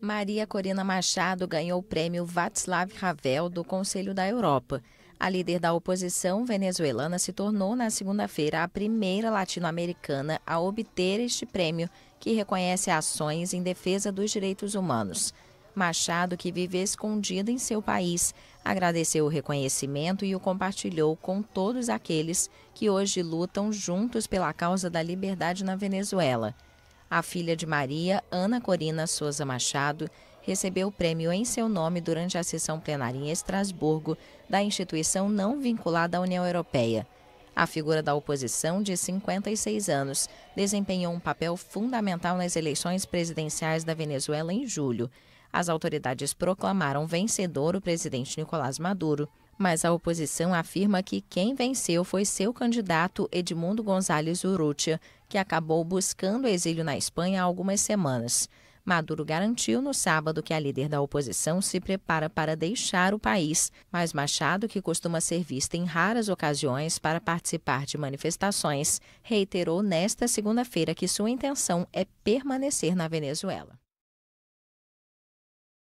Maria Corina Machado ganhou o prêmio Václav Havel do Conselho da Europa. A líder da oposição venezuelana se tornou na segunda-feira a primeira latino-americana a obter este prêmio, que reconhece ações em defesa dos direitos humanos. Machado, que vive escondida em seu país, agradeceu o reconhecimento e o compartilhou com todos aqueles que hoje lutam juntos pela causa da liberdade na Venezuela. A filha de Maria, Ana Corina Souza Machado, recebeu o prêmio em seu nome durante a sessão plenária em Estrasburgo da instituição não vinculada à União Europeia. A figura da oposição, de 56 anos, desempenhou um papel fundamental nas eleições presidenciais da Venezuela em julho. As autoridades proclamaram vencedor o presidente Nicolás Maduro. Mas a oposição afirma que quem venceu foi seu candidato Edmundo Gonzalez Urrutia, que acabou buscando exílio na Espanha há algumas semanas. Maduro garantiu no sábado que a líder da oposição se prepara para deixar o país, mas Machado, que costuma ser vista em raras ocasiões para participar de manifestações, reiterou nesta segunda-feira que sua intenção é permanecer na Venezuela.